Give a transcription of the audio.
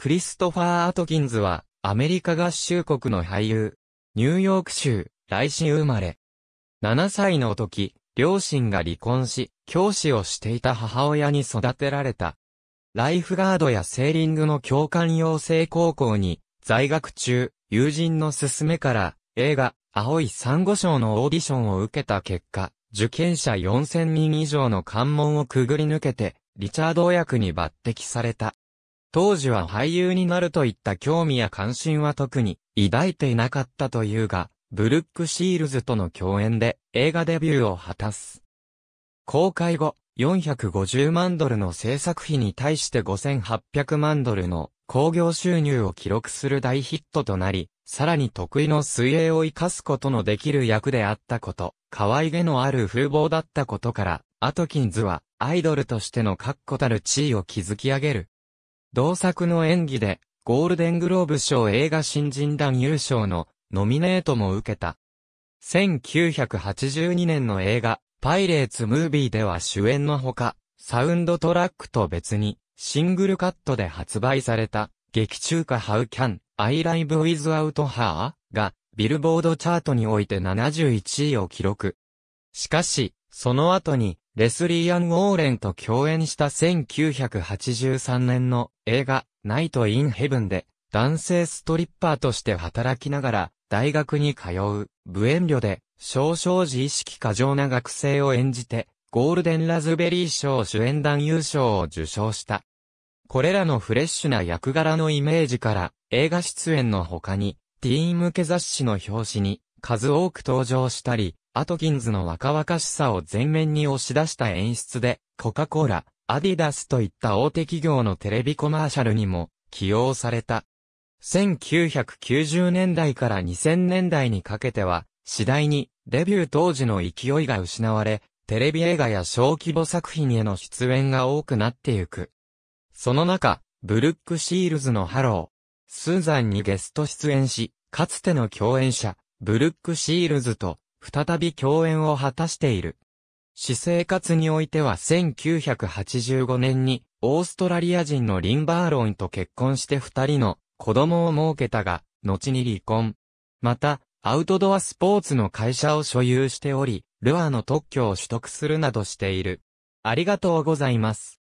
クリストファー・アトキンズは、アメリカ合衆国の俳優。ニューヨーク州、来州生まれ。7歳の時、両親が離婚し、教師をしていた母親に育てられた。ライフガードやセーリングの教官養成高校に、在学中、友人の勧めから、映画、青い珊瑚礁のオーディションを受けた結果、受験者4000人以上の関門をくぐり抜けて、リチャード役に抜擢された。当時は俳優になるといった興味や関心は特に抱いていなかったというが、ブルック・シールズとの共演で映画デビューを果たす。公開後、450万ドルの制作費に対して5800万ドルの興行収入を記録する大ヒットとなり、さらに得意の水泳を活かすことのできる役であったこと、可愛げのある風貌だったことから、アトキンズはアイドルとしての確固たる地位を築き上げる同作の演技で、ゴールデングローブ賞映画新人団優勝のノミネートも受けた。1982年の映画、パイレーツムービーでは主演のほか、サウンドトラックと別に、シングルカットで発売された、劇中歌 How Can I Live Without Her? が、ビルボードチャートにおいて71位を記録。しかし、その後に、レスリー・アン・ウォーレンと共演した1983年の映画、ナイト・イン・ヘブンで、男性ストリッパーとして働きながら、大学に通う、無遠慮で、少々自意識過剰な学生を演じて、ゴールデンラズベリー賞主演男優賞を受賞した。これらのフレッシュな役柄のイメージから、映画出演の他に、ティーン向け雑誌の表紙に、数多く登場したり、アトキンズの若々しさを前面に押し出した演出で、コカ・コーラ、アディダスといった大手企業のテレビコマーシャルにも起用された。1990年代から2000年代にかけては、次第にデビュー当時の勢いが失われ、テレビ映画や小規模作品への出演が多くなってゆく。その中、ブルック・シールズのハロー、スーザンにゲスト出演し、かつての共演者、ブルック・シールズと再び共演を果たしている。私生活においては1985年にオーストラリア人のリンバーロンと結婚して二人の子供を設けたが、後に離婚。また、アウトドアスポーツの会社を所有しており、ルアーの特許を取得するなどしている。ありがとうございます。